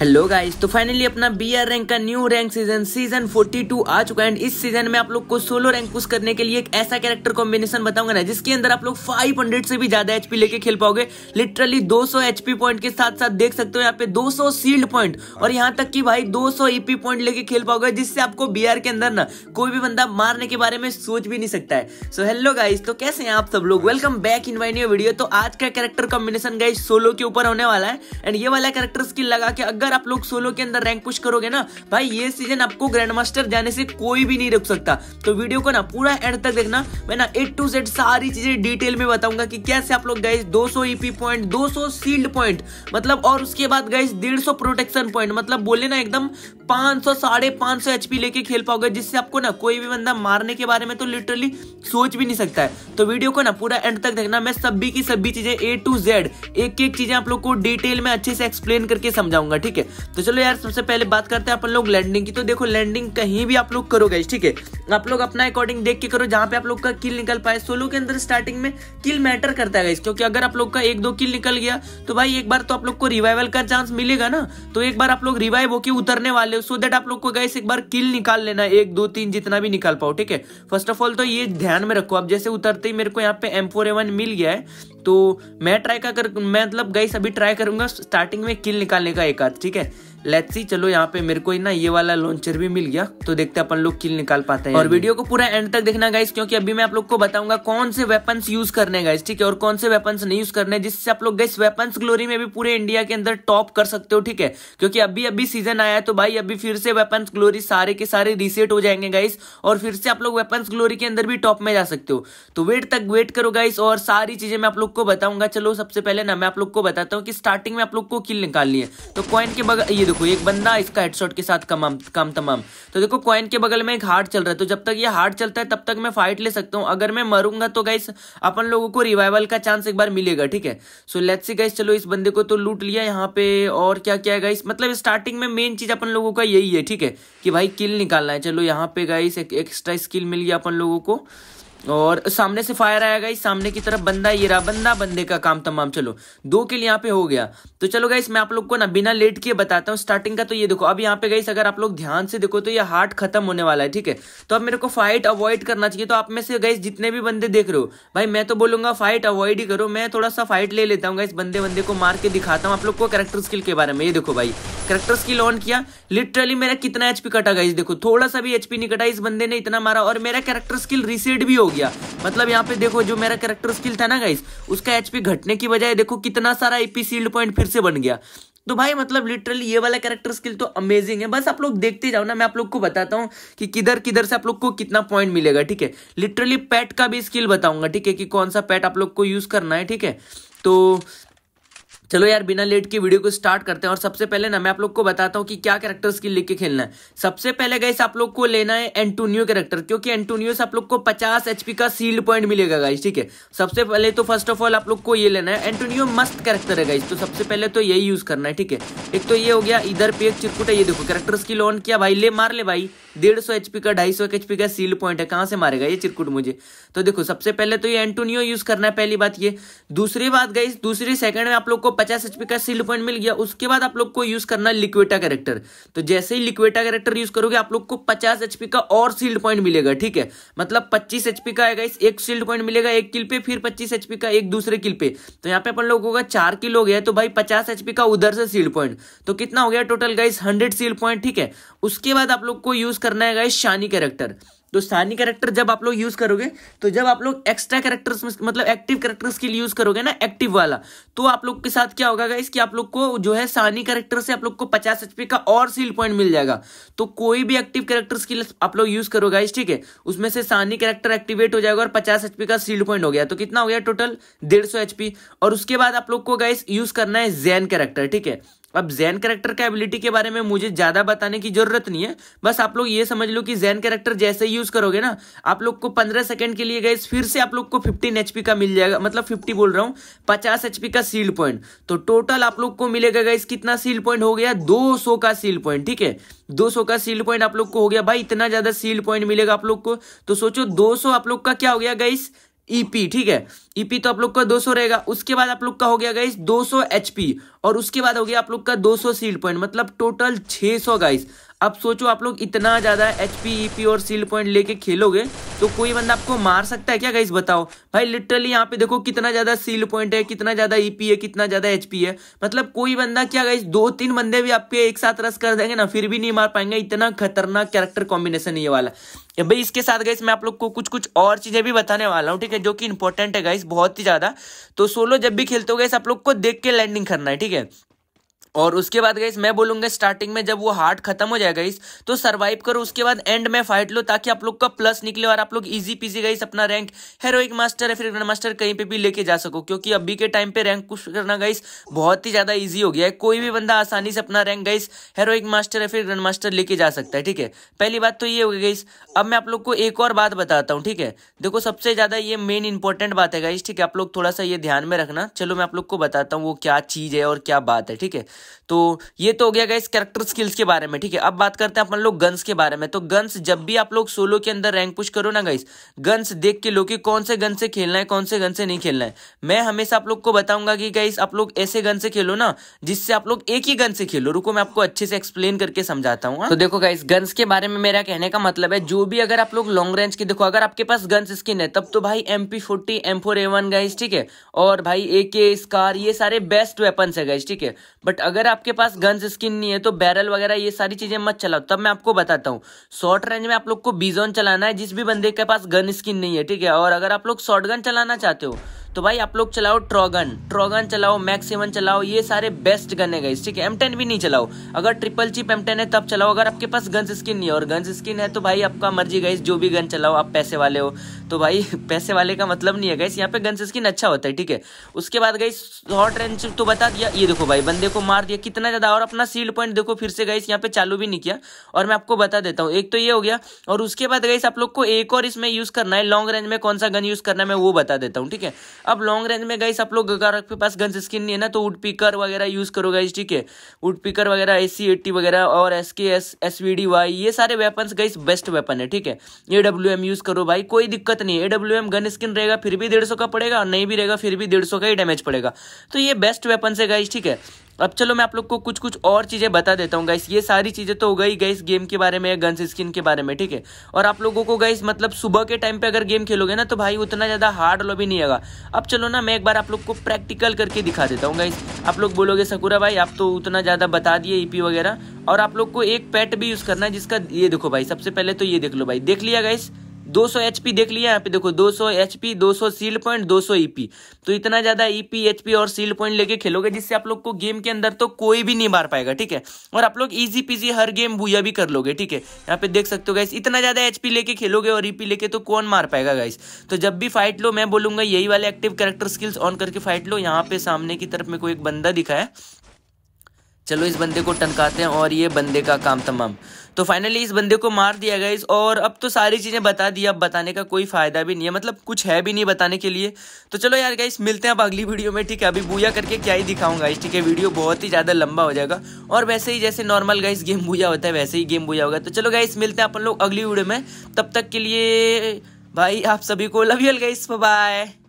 Hello guys तो finally अपना B R rank का न्यू रैंक सीजन सीजन 42 आ चुका है एंड इस सीजन में आप लोग को सोलो रैंक पुश करने के लिए एक ऐसा कैरेक्टर कॉम्बिनेशन बताऊंगा ना जिसके अंदर आप लोग 500 से भी ज्यादा एचपी लेके खेल पाओगे लिटरली 200 एचपी पॉइंट के साथ साथ देख सकते हो यहाँ पे दो सील्ड पॉइंट और यहाँ तक की भाई दो सौ पॉइंट लेके खेल पाओगे जिससे आपको बी के अंदर ना कोई भी बंदा मारने के बारे में सोच भी नहीं सकता है सो हेलो गाइज तो कैसे है आप सब लोग welcome back in wine new video तो आज का कैरेक्टर कॉम्बिनेशन गाइज सोलो के ऊपर होने वाला है एंड ये वाला कैरेक्टर स्किल लगा के अगर अगर आप लोग सोलो के अंदर रैंक पुश करोगे ना भाई ये सीजन आपको ग्रैंड मास्टर जाने से कोई भी नहीं रुक सकता तो वीडियो को ना पूरा एंड तक देखना मैं ना ए टू जेड सारी चीजें डिटेल में बताऊंगा कि कैसे आप लोग गए 200 ईपी पॉइंट 200 सील्ड पॉइंट मतलब और उसके बाद गए 150 प्रोटेक्शन पॉइंट मतलब बोले ना एकदम पांच सौ साढ़े पांच सौ एचपी लेके खेल पाओगे जिससे आपको ना कोई भी बंदा मारने के बारे में तो लिटरली सोच भी नहीं सकता है तो वीडियो को ना पूरा एंड तक देखना मैं सभी की सभी चीजें ए टू जेड एक एक चीजें आप लोग को डिटेल में अच्छे से एक्सप्लेन करके समझाऊंगा ठीक है तो चलो यार सबसे पहले बात करते हैं अपन लोग लैंडिंग की तो देखो लैंडिंग कहीं भी आप लोग करोगे ठीक है तो आप लोग अपना अकॉर्डिंग देख के करो जहां पे आप लोग का किल निकल पाए सोलो के अंदर स्टार्टिंग में किल मैटर करता है क्योंकि अगर आप लोग का एक दो किल निकल गया तो भाई एक बार तो आप लोग को रिवाइवल का चांस मिलेगा ना तो एक बार आप लोग रिवाइव होकर उतरने वाले हो सो देट आप लोग को गैस एक बार किल निकाल लेना एक दो तीन जितना भी निकाल पाओ ठीक है फर्स्ट ऑफ ऑल तो ये ध्यान में रखो आप जैसे उतरते ही मेरे को यहाँ पे एम फोर मिल गया है तो मैं ट्राई कर मैं मतलब गाइस अभी ट्राई करूंगा स्टार्टिंग में किल निकालने का एक आध ठीक है लेट्स सी चलो यहाँ पे मेरे को ना ये वाला लॉन्चर भी मिल गया तो देखते अपन लोग किल निकाल पाते हैं और वीडियो को पूरा एंड तक देखना गाइस क्योंकि अभी मैं आप लोग को बताऊंगा कौन से वेपन्स यूज करने गाइस ठीक है और कौन से वेपन्स नहीं यूज करने जिससे आप लोग गाइस वेपन्स ग्लोरी में भी पूरे इंडिया के अंदर टॉप कर सकते हो ठीक है क्योंकि अभी अभी सीजन आया है तो भाई अभी फिर से वेपन्स ग्लोरी सारे के सारे रीसेट हो जाएंगे गाइस और फिर से आप लोग वेपन्स ग्लोरी के अंदर भी टॉप में जा सकते हो तो वेट तक वेट करो गाइस और सारी चीजें मैं आप लोग को बताऊंगा चलो सबसे पहले ना मैं आप लोग को बताता हूँ कि स्टार्टिंग में आप लोग को किल निकालनी है तो कॉइन के बगल ये देखो एक बंदा इसका हेडशॉट के साथ कमाम कम तमाम तो देखो कॉइन के बगल में एक हार्ट चल रहा है तो जब तक ये हार्ट चलता है तब तक मैं फाइट ले सकता हूँ अगर मैं मरूंगा तो गाइस अपन लोगों को रिवाइवल का चांस एक बार मिलेगा ठीक है सो लेट्स सी गाइस चलो इस बंदे को तो लूट लिया यहाँ पे और क्या क्या है गाइस मतलब स्टार्टिंग में मेन चीज अपन लोगों का यही है ठीक है कि भाई किल निकालना है चलो यहाँ पे गाइस एक एक्स्ट्रा स्किल मिल गया अपन लोगों को और सामने से फायर आया गाइस सामने की तरफ बंदा ये रहा बंदा बंदे का काम तमाम चलो दो किल यहाँ पे हो गया तो चलो गाइस मैं आप लोग को ना बिना लेट किए बताता हूँ स्टार्टिंग का तो ये देखो अब यहाँ पे गाइस अगर आप लोग ध्यान से देखो तो ये हार्ट खत्म होने वाला है ठीक है तो अब मेरे को फाइट अवॉइड करना चाहिए तो आप में से गाइस जितने भी बंदे देख रहे हो भाई मैं तो बोलूंगा फाइट अवॉइड ही करो मैं थोड़ा सा फाइट ले लेता हूँ गाइस बंदे बंदे को मार के दिखाता हूँ आप लोग को करेक्टर स्किल के बारे में ये देखो भाई करेक्टर स्किल ऑन किया लिटरली मेरा कितना एचपी कटा गाइस देखो थोड़ा सा भी एचपी नहीं कटा इस बंदे ने इतना मारा और मेरा कैरेक्टर स्किल रिसेट भी हो गया मतलब यहाँ पे देखो जो मेरा करेक्टर स्किल था ना गाइस उसका एचपी घटने की बजाय देखो कितना सारा एपी सील्ड पॉइंट फिर से बन गया तो भाई मतलब लिटरली ये वाला कैरेक्टर स्किल तो अमेजिंग है बस आप लोग देखते जाओ ना मैं आप लोग को बताता हूँ कि किधर किधर से आप लोग को कितना पॉइंट मिलेगा ठीक है लिटरली पैट का भी स्किल बताऊंगा ठीक है कि कौन सा पैट आप लोग को यूज करना है ठीक है तो चलो यार बिना लेट के वीडियो को स्टार्ट करते हैं और सबसे पहले ना मैं आप लोग को बताता हूँ कि क्या कैरेक्टर्स की लेके खेलना है सबसे पहले गाइस आप लोग को लेना है एंटोनियो कैरेक्टर क्योंकि एंटोनियो से आप लोग को 50 एचपी का सील्ड पॉइंट मिलेगा गाइस ठीक है सबसे पहले तो फर्स्ट ऑफ ऑल आप लोग को ये लेना है एंटोनियो मस्त कैरेक्टर है गाइस तो सबसे पहले तो यही यूज करना है ठीक है एक तो ये हो गया इधर पे एक चिरकुटा ये देखो कैरेक्टर स्किल ऑन किया भाई ले मार ले भाई डेढ़ सौ एचपी का ढाई सौ एचपी का सील पॉइंट है कहां से मारेगा ये चिरकुट मुझे तो देखो सबसे पहले तो ये एंटोनियो यूज करना है पहली बात ये दूसरी बात गई दूसरी सेकंड में आप लोग को पचास एचपी का सील पॉइंट मिल गया उसके बाद आप लोग को यूज करना है लिक्वेटा कैरेक्टर तो जैसे ही लिक्वेटा कैरेक्टर यूज करोगे आप लोग को पचास एचपी का और सील्ड पॉइंट मिलेगा ठीक है मतलब पच्चीस एचपी का आएगा एक सील्ड पॉइंट मिलेगा एक किल पे फिर पच्चीस एचपी का एक दूसरे किल पे तो यहाँ पे अपन लोग होगा चार किल हो गया तो भाई पचास एचपी का उधर से सील्ड पॉइंट तो कितना हो गया total guys hundred shield point ठीक है उसके बाद आप लोग को यूज करना है गाइस शानी कैरेक्टर तो शानी कैरेक्टर जब आप लोग यूज करोगे तो जब आप लोग एक्स्ट्रा कैरेक्टर्स मतलब एक्टिव कैरेक्टर्स के लिए यूज करोगे ना एक्टिव वाला तो आप लोग के साथ क्या होगा गाइस कि आप लोग को जो है शानी कैरेक्टर से आप लोग को पचास एचपी का और सील पॉइंट मिल जाएगा तो कोई भी एक्टिव कैरेक्टर्स के लिए आप लोग यूज करोगे गाइस ठीक है उसमें से शानी कैरेक्टर एक्टिवेट हो जाएगा और पचास एचपी का सील्ड पॉइंट हो गया तो कितना हो गया टोटल डेढ़ सौ एचपी और उसके बाद आप लोग को गाइस यूज करना है जैन कैरेक्टर ठीक है अब जैन कैरेक्टर का एबिलिटी के बारे में मुझे ज़्यादा बताने की ज़रूरत नहीं है बस आप लोग ये समझ लो कि जैन कैरेक्टर जैसे यूज़ करोगे ना आप लोग को पंद्रह सेकंड के लिए गए फिर से आप लोग को फिफ्टीन एचपी का मिल जाएगा मतलब फिफ्टी बोल रहा हूँ पचास एचपी का सील पॉइंट तो टोटल आप लोग को मिलेगा गाइस कितना सील पॉइंट हो गया दो का सील पॉइंट ठीक है 200 का सील पॉइंट आप लोग को हो गया भाई इतना ज़्यादा सील पॉइंट मिलेगा आप लोग को तो सोचो 200 आप लोग का क्या हो गया गाइस ईपी e ठीक है ईपी e तो आप लोग का 200 रहेगा उसके बाद आप लोग का हो गया गाइस 200 एचपी और उसके बाद हो गया आप लोग का 200 सील्ड पॉइंट मतलब टोटल 600 गाइस अब सोचो आप लोग इतना ज़्यादा एच पी e और सील पॉइंट लेके खेलोगे तो कोई बंदा आपको मार सकता है क्या गाइस बताओ भाई लिटरली यहाँ पे देखो कितना ज़्यादा सील पॉइंट है कितना ज़्यादा ईपी e है कितना ज़्यादा एच है मतलब कोई बंदा क्या गाइस दो तीन बंदे भी आपके एक साथ रस कर देंगे ना फिर भी नहीं मार पाएंगे इतना खतरनाक कैरेक्टर कॉम्बिनेशन ये वाला भाई इसके साथ गाइस मैं आप लोग को कुछ कुछ और चीज़ें भी बताने वाला हूँ ठीक है जो कि इंपॉर्टेंट है गाइस बहुत ही ज़्यादा तो सोलो जब भी खेलते हो गाइस आप लोग को देख के लैंडिंग करना है ठीक है again, और उसके बाद गई मैं बोलूंगा स्टार्टिंग में जब वो हार्ट खत्म हो जाएगा इस तो सर्वाइव करो उसके बाद एंड में फाइट लो ताकि आप लोग का प्लस निकले और आप लोग इजी पीजी गई अपना रैंक हेरोइक मास्टर या फिर ग्रैंड मास्टर कहीं पे भी लेके जा सको क्योंकि अभी के टाइम पे रैंक कुछ करना गाइस बहुत ही ज़्यादा ईजी हो गया है कोई भी बंदा आसानी से अपना रैंक गई हेरोइक मास्टर या फिर ग्रैंड मास्टर लेके जा सकता है ठीक है पहली बात तो ये होगी गई अब मैं आप लोग को एक और बात बताता हूँ ठीक है देखो सबसे ज़्यादा ये मेन इंपॉर्टेंट बात है गाइस ठीक है आप लोग थोड़ा सा ये ध्यान में रखना चलो मैं आप लोग को बताता हूँ वो क्या चीज़ है और क्या बात है ठीक है तो ये तो हो गया गाइस कैरेक्टर स्किल्स के बारे में ठीक है अब बात करते हैं अपन लोग गन्स के बारे में तो गन्स जब भी आप लोग सोलो के अंदर रैंक पुश करो ना गाइस गन्स देख के लो कि कौन से गन से खेलना है कौन से गन से नहीं खेलना है मैं हमेशा आप लोग को बताऊंगा कि गाइस आप लोग ऐसे गन से खेलो ना जिससे आप लोग एक ही गन से खेलो रुको मैं आपको अच्छे से एक्सप्लेन करके समझाता हूँ हाँ। तो देखो गाइस गन्स के बारे में मेरा कहने का मतलब है जो भी अगर आप लोग लॉन्ग रेंज के देखो अगर आपके पास गन्स स्किन है तब तो भाई M P forty M four A one guys ठीक है और भाई ए के स्कार ये सारे बेस्ट वेपन है गाइस ठीक है बट अगर आपके पास गन्स स्किन नहीं है तो बैरल वगैरह ये सारी चीज़ें मत चलाओ तब मैं आपको बताता हूँ शॉर्ट रेंज में आप लोग को बीजोन चलाना है जिस भी बंदे के पास गन स्किन नहीं है ठीक है और अगर आप लोग शॉर्ट गन चलाना चाहते हो तो भाई आप लोग चलाओ ट्रोगन ट्रोगन चलाओ मैक्स सेवन चलाओ ये सारे बेस्ट गन है ठीक है एम टेन भी नहीं चलाओ अगर ट्रिपल चिप एम टेन है तब चलाओ अगर आपके पास गन्स स्किन नहीं है और गन्स स्किन है तो भाई आपका मर्जी गाइस जो भी गन चलाओ आप पैसे वाले हो तो भाई पैसे वाले का मतलब नहीं है गाइस यहाँ पे गन्स स्किन अच्छा होता है ठीक है उसके बाद गाइस शॉर्ट रेंज तो बता दिया ये देखो भाई बंदे को मार दिया कितना ज़्यादा और अपना सील पॉइंट देखो फिर से गाइस यहाँ पे चालू भी नहीं किया और मैं आपको बता देता हूँ एक तो ये हो गया और उसके बाद गाइस आप लोग को एक और इसमें यूज़ करना है लॉन्ग रेंज में कौन सा गन यूज़ करना है मैं वो बता देता हूँ ठीक है अब लॉन्ग रेंज में गाइस आप लोग अगर आपके पास गन स्किन नहीं है ना तो वुड पिकर वगैरह यूज़ करो गाइस ठीक है वुड पिकर वगैरह ए सी एट्टी वगैरह और S K S S V D Y ये सारे वेपन्स गाइस बेस्ट वेपन है ठीक है ए डब्ल्यू एम यूज़ करो भाई कोई दिक्कत नहीं A W M gun skin रहेगा फिर भी डेढ़ सौ का पड़ेगा और नहीं भी रहेगा फिर भी डेढ़ सौ का ही डैमेज पड़ेगा तो ये बेस्ट वेपन है गाइस ठीक है अब चलो मैं आप लोग को कुछ कुछ और चीज़ें बता देता हूँ गाइस ये सारी चीज़ें तो हो गई गाइस गेम के बारे में गन्स स्किन के बारे में ठीक है और आप लोगों को गाइस मतलब सुबह के टाइम पे अगर गेम खेलोगे ना तो भाई उतना ज़्यादा हार्ड लॉबी नहीं आएगा अब चलो ना मैं एक बार आप लोग को प्रैक्टिकल करके दिखा देता हूँ गाइस आप लोग बोलोगे सकूरा भाई आप तो उतना ज़्यादा बता दिए ईपी e वगैरह और आप लोग को एक पैट भी यूज़ करना है जिसका ये देखो भाई सबसे पहले तो ये देख लो भाई देख लिया गाइस 200 एचपी देख लिया यहाँ पे देखो 200 एचपी 200 सील पॉइंट 200 ईपी तो इतना ज्यादा ईपी e एचपी और सील पॉइंट लेके खेलोगे जिससे आप लोग को गेम के अंदर तो कोई भी नहीं मार पाएगा ठीक है और आप लोग इजी पीजी हर गेम भूया भी कर लोगे ठीक है यहाँ पे देख सकते हो गाइस इतना ज्यादा एचपी लेके खेलोगे और ईपी e लेके तो कौन मार पाएगा गाइस तो जब भी फाइट लो मैं बोलूंगा यही वाले एक्टिव कैरेक्टर स्किल्स ऑन करके फाइट लो यहाँ पे सामने की तरफ मेरे को एक बंदा दिखा है चलो इस बंदे को टनकाते हैं और ये बंदे का काम तमाम तो फाइनली इस बंदे को मार दिया गया और अब तो सारी चीज़ें बता दी अब बताने का कोई फ़ायदा भी नहीं है मतलब कुछ है भी नहीं बताने के लिए तो चलो यार गाइस मिलते हैं अब अगली वीडियो में ठीक है अभी बुया करके क्या ही दिखाऊंगा इस ठीक है वीडियो बहुत ही ज़्यादा लंबा हो जाएगा और वैसे ही जैसे नॉर्मल गाइस गेम बुया होता है वैसे ही गेम बुया होगा तो चलो गाइस मिलते हैं अपन लोग अगली वीडियो में तब तक के लिए भाई आप सभी को लव यूल गाइस बाय